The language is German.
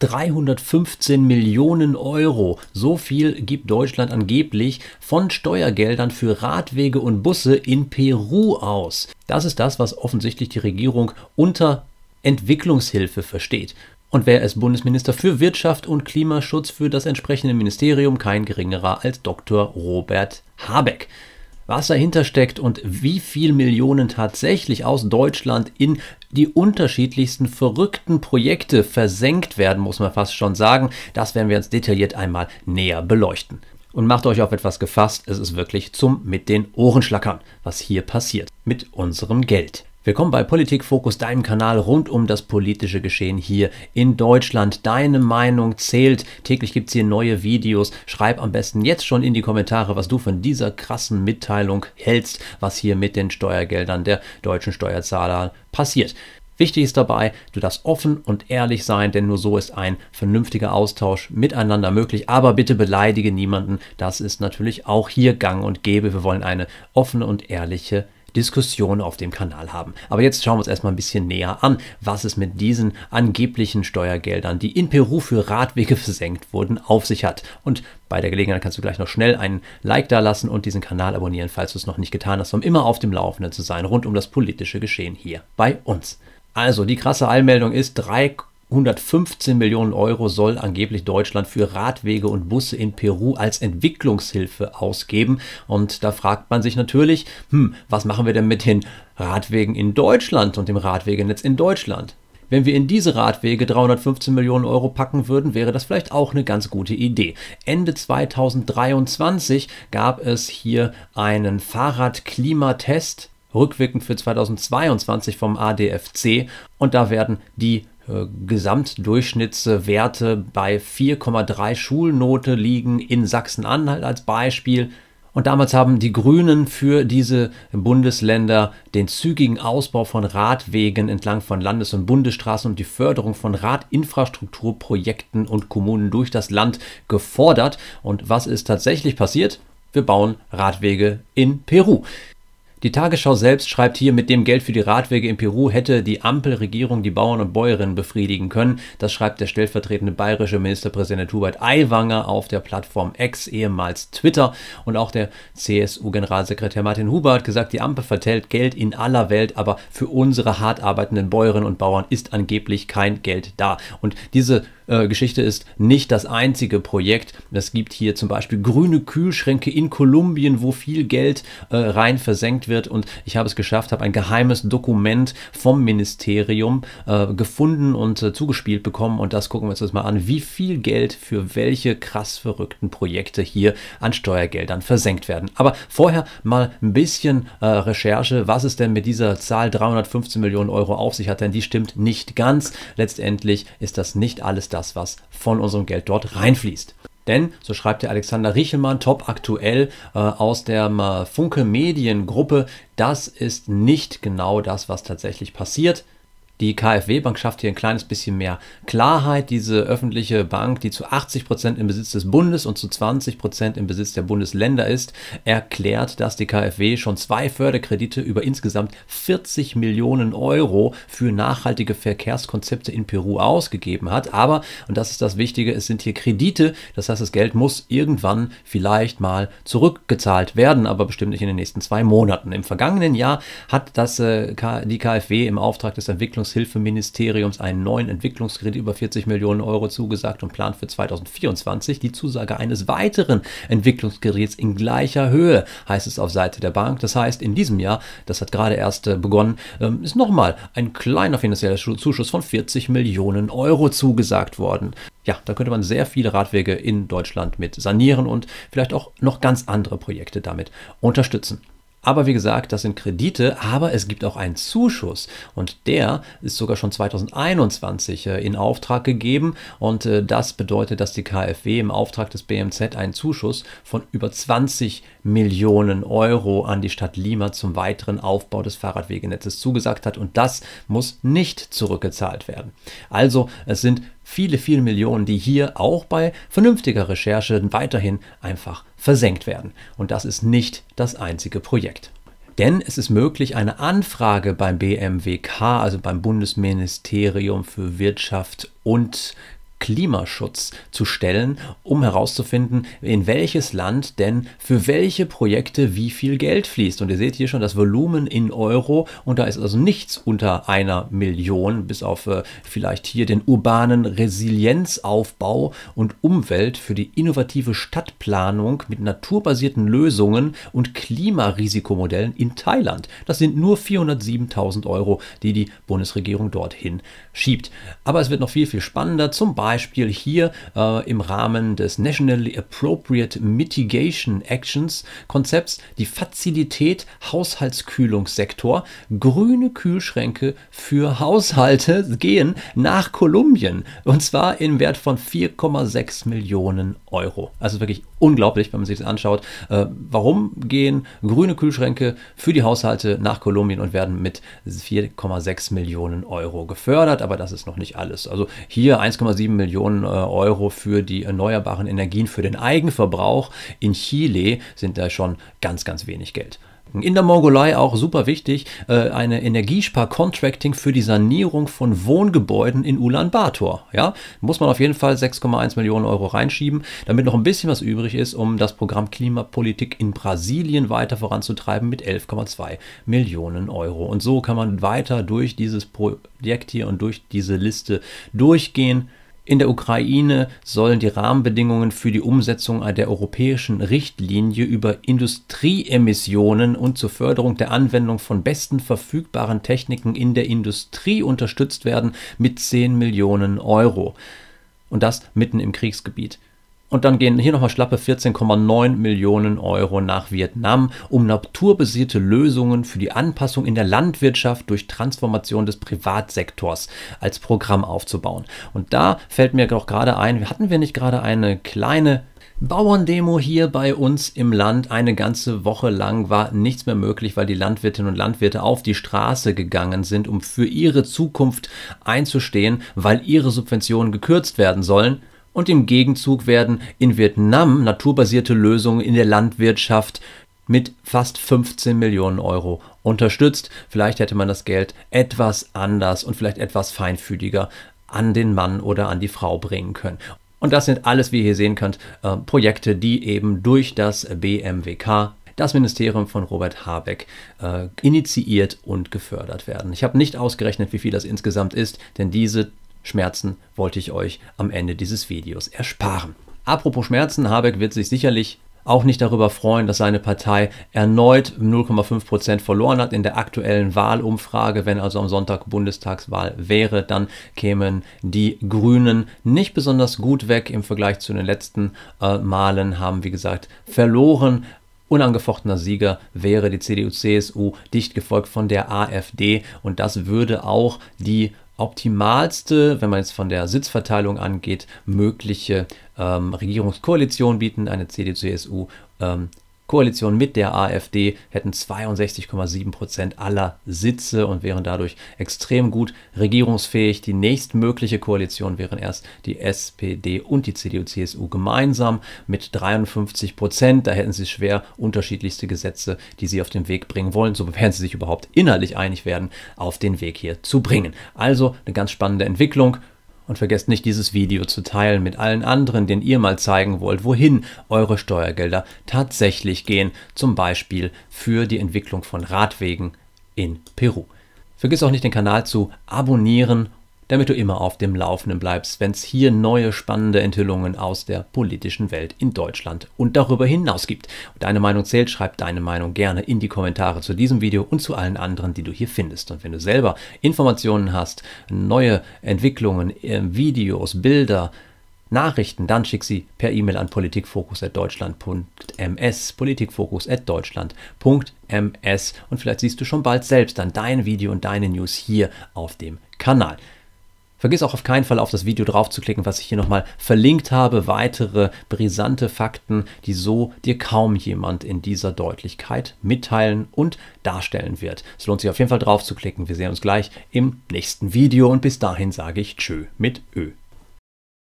315 Millionen Euro. So viel gibt Deutschland angeblich von Steuergeldern für Radwege und Busse in Peru aus. Das ist das, was offensichtlich die Regierung unter Entwicklungshilfe versteht. Und wer ist Bundesminister für Wirtschaft und Klimaschutz für das entsprechende Ministerium? Kein geringerer als Dr. Robert Habeck was dahinter steckt und wie viel Millionen tatsächlich aus Deutschland in die unterschiedlichsten verrückten Projekte versenkt werden, muss man fast schon sagen. Das werden wir uns detailliert einmal näher beleuchten. Und macht euch auf etwas gefasst, es ist wirklich zum mit den Ohren schlackern, was hier passiert mit unserem Geld. Willkommen bei Politik Fokus, deinem Kanal rund um das politische Geschehen hier in Deutschland. Deine Meinung zählt. Täglich gibt es hier neue Videos. Schreib am besten jetzt schon in die Kommentare, was du von dieser krassen Mitteilung hältst, was hier mit den Steuergeldern der deutschen Steuerzahler passiert. Wichtig ist dabei, du darfst offen und ehrlich sein, denn nur so ist ein vernünftiger Austausch miteinander möglich. Aber bitte beleidige niemanden. Das ist natürlich auch hier gang und gäbe. Wir wollen eine offene und ehrliche Diskussion auf dem Kanal haben. Aber jetzt schauen wir uns erstmal ein bisschen näher an, was es mit diesen angeblichen Steuergeldern, die in Peru für Radwege versenkt wurden, auf sich hat. Und bei der Gelegenheit kannst du gleich noch schnell einen Like da lassen und diesen Kanal abonnieren, falls du es noch nicht getan hast, um immer auf dem Laufenden zu sein rund um das politische Geschehen hier bei uns. Also, die krasse Allmeldung ist, drei 115 Millionen Euro soll angeblich Deutschland für Radwege und Busse in Peru als Entwicklungshilfe ausgeben. Und da fragt man sich natürlich, hm, was machen wir denn mit den Radwegen in Deutschland und dem Radwegenetz in Deutschland? Wenn wir in diese Radwege 315 Millionen Euro packen würden, wäre das vielleicht auch eine ganz gute Idee. Ende 2023 gab es hier einen Fahrradklimatest, rückwirkend für 2022 vom ADFC, und da werden die äh, Gesamtdurchschnittswerte bei 4,3 Schulnote liegen in Sachsen-Anhalt als Beispiel. Und damals haben die Grünen für diese Bundesländer den zügigen Ausbau von Radwegen entlang von Landes- und Bundesstraßen und die Förderung von Radinfrastrukturprojekten und Kommunen durch das Land gefordert. Und was ist tatsächlich passiert? Wir bauen Radwege in Peru. Die Tagesschau selbst schreibt hier, mit dem Geld für die Radwege in Peru hätte die Ampelregierung die Bauern und Bäuerinnen befriedigen können. Das schreibt der stellvertretende bayerische Ministerpräsident Hubert Aiwanger auf der Plattform X, ehemals Twitter. Und auch der CSU-Generalsekretär Martin Huber hat gesagt, die Ampel verteilt Geld in aller Welt, aber für unsere hart arbeitenden Bäuerinnen und Bauern ist angeblich kein Geld da. Und diese äh, Geschichte ist nicht das einzige Projekt. Es gibt hier zum Beispiel grüne Kühlschränke in Kolumbien, wo viel Geld äh, rein versenkt wird. Und ich habe es geschafft, habe ein geheimes Dokument vom Ministerium äh, gefunden und äh, zugespielt bekommen. Und das gucken wir uns jetzt mal an, wie viel Geld für welche krass verrückten Projekte hier an Steuergeldern versenkt werden. Aber vorher mal ein bisschen äh, Recherche. Was es denn mit dieser Zahl 315 Millionen Euro auf sich hat? Denn die stimmt nicht ganz. Letztendlich ist das nicht alles da das, was von unserem Geld dort reinfließt. Denn, so schreibt der Alexander Riechelmann, top aktuell äh, aus der äh, Funke Mediengruppe, das ist nicht genau das, was tatsächlich passiert. Die KfW-Bank schafft hier ein kleines bisschen mehr Klarheit. Diese öffentliche Bank, die zu 80 Prozent im Besitz des Bundes und zu 20 Prozent im Besitz der Bundesländer ist, erklärt, dass die KfW schon zwei Förderkredite über insgesamt 40 Millionen Euro für nachhaltige Verkehrskonzepte in Peru ausgegeben hat. Aber, und das ist das Wichtige, es sind hier Kredite. Das heißt, das Geld muss irgendwann vielleicht mal zurückgezahlt werden, aber bestimmt nicht in den nächsten zwei Monaten. Im vergangenen Jahr hat das, äh, die KfW im Auftrag des Entwicklungs Entwicklungshilfeministeriums einen neuen Entwicklungskredit über 40 Millionen Euro zugesagt und plant für 2024 die Zusage eines weiteren Entwicklungsgeräts in gleicher Höhe, heißt es auf Seite der Bank. Das heißt, in diesem Jahr, das hat gerade erst äh, begonnen, ähm, ist nochmal ein kleiner finanzieller Zuschuss von 40 Millionen Euro zugesagt worden ja, da könnte man sehr viele Radwege in Deutschland mit sanieren und vielleicht auch noch ganz andere Projekte damit unterstützen. Aber wie gesagt, das sind Kredite, aber es gibt auch einen Zuschuss und der ist sogar schon 2021 äh, in Auftrag gegeben und äh, das bedeutet, dass die KfW im Auftrag des BMZ einen Zuschuss von über 20 Millionen Euro an die Stadt Lima zum weiteren Aufbau des Fahrradwegenetzes zugesagt hat und das muss nicht zurückgezahlt werden. Also es sind viele, viele Millionen, die hier auch bei vernünftiger Recherche weiterhin einfach versenkt werden. Und das ist nicht das einzige Projekt. Denn es ist möglich, eine Anfrage beim BMWK, also beim Bundesministerium für Wirtschaft und Klimaschutz zu stellen, um herauszufinden, in welches Land denn für welche Projekte wie viel Geld fließt. Und ihr seht hier schon das Volumen in Euro und da ist also nichts unter einer Million, bis auf äh, vielleicht hier den urbanen Resilienzaufbau und Umwelt für die innovative Stadtplanung mit naturbasierten Lösungen und Klimarisikomodellen in Thailand. Das sind nur 407.000 Euro, die die Bundesregierung dorthin schiebt. Aber es wird noch viel, viel spannender, zum Beispiel Beispiel hier äh, im Rahmen des Nationally Appropriate Mitigation Actions Konzepts die Fazilität Haushaltskühlungssektor. Grüne Kühlschränke für Haushalte gehen nach Kolumbien und zwar im Wert von 4,6 Millionen Euro. Also wirklich unglaublich, wenn man sich das anschaut. Äh, warum gehen grüne Kühlschränke für die Haushalte nach Kolumbien und werden mit 4,6 Millionen Euro gefördert? Aber das ist noch nicht alles. Also hier 1,7 Millionen äh, Euro für die erneuerbaren Energien für den Eigenverbrauch. In Chile sind da schon ganz, ganz wenig Geld. In der Mongolei auch super wichtig, äh, eine Energiespar-Contracting für die Sanierung von Wohngebäuden in Ulaanbaatar. Ja, muss man auf jeden Fall 6,1 Millionen Euro reinschieben, damit noch ein bisschen was übrig ist, um das Programm Klimapolitik in Brasilien weiter voranzutreiben mit 11,2 Millionen Euro. Und so kann man weiter durch dieses Projekt hier und durch diese Liste durchgehen. In der Ukraine sollen die Rahmenbedingungen für die Umsetzung der europäischen Richtlinie über Industrieemissionen und zur Förderung der Anwendung von besten verfügbaren Techniken in der Industrie unterstützt werden mit 10 Millionen Euro. Und das mitten im Kriegsgebiet. Und dann gehen hier nochmal schlappe 14,9 Millionen Euro nach Vietnam, um naturbasierte Lösungen für die Anpassung in der Landwirtschaft durch Transformation des Privatsektors als Programm aufzubauen. Und da fällt mir doch gerade ein, hatten wir nicht gerade eine kleine Bauerndemo hier bei uns im Land. Eine ganze Woche lang war nichts mehr möglich, weil die Landwirtinnen und Landwirte auf die Straße gegangen sind, um für ihre Zukunft einzustehen, weil ihre Subventionen gekürzt werden sollen und im Gegenzug werden in Vietnam naturbasierte Lösungen in der Landwirtschaft mit fast 15 Millionen Euro unterstützt. Vielleicht hätte man das Geld etwas anders und vielleicht etwas feinfühliger an den Mann oder an die Frau bringen können. Und das sind alles, wie ihr hier sehen könnt, äh, Projekte, die eben durch das BMWK, das Ministerium von Robert Habeck, äh, initiiert und gefördert werden. Ich habe nicht ausgerechnet, wie viel das insgesamt ist, denn diese Schmerzen wollte ich euch am Ende dieses Videos ersparen. Apropos Schmerzen, Habeck wird sich sicherlich auch nicht darüber freuen, dass seine Partei erneut 0,5 Prozent verloren hat in der aktuellen Wahlumfrage. Wenn also am Sonntag Bundestagswahl wäre, dann kämen die Grünen nicht besonders gut weg im Vergleich zu den letzten äh, Malen, haben wie gesagt verloren. Unangefochtener Sieger wäre die CDU-CSU, dicht gefolgt von der AfD. Und das würde auch die optimalste, wenn man jetzt von der Sitzverteilung angeht, mögliche ähm, Regierungskoalition bieten, eine CDU-CSU ähm, Koalition mit der AfD hätten 62,7 Prozent aller Sitze und wären dadurch extrem gut regierungsfähig. Die nächstmögliche Koalition wären erst die SPD und die CDU-CSU gemeinsam mit 53 Prozent. Da hätten sie schwer unterschiedlichste Gesetze, die sie auf den Weg bringen wollen, sofern sie sich überhaupt inhaltlich einig werden, auf den Weg hier zu bringen. Also eine ganz spannende Entwicklung. Und vergesst nicht, dieses Video zu teilen mit allen anderen, denen ihr mal zeigen wollt, wohin eure Steuergelder tatsächlich gehen, zum Beispiel für die Entwicklung von Radwegen in Peru. Vergiss auch nicht, den Kanal zu abonnieren damit du immer auf dem Laufenden bleibst, wenn es hier neue spannende Enthüllungen aus der politischen Welt in Deutschland und darüber hinaus gibt. Und deine Meinung zählt, schreib deine Meinung gerne in die Kommentare zu diesem Video und zu allen anderen, die du hier findest. Und wenn du selber Informationen hast, neue Entwicklungen, äh, Videos, Bilder, Nachrichten, dann schick sie per E-Mail an politikfokus.deutschland.ms, politikfokus.deutschland.ms und vielleicht siehst du schon bald selbst dann dein Video und deine News hier auf dem Kanal. Vergiss auch auf keinen Fall auf das Video draufzuklicken, was ich hier nochmal verlinkt habe. Weitere brisante Fakten, die so dir kaum jemand in dieser Deutlichkeit mitteilen und darstellen wird. Es lohnt sich auf jeden Fall draufzuklicken. Wir sehen uns gleich im nächsten Video und bis dahin sage ich Tschö mit Ö.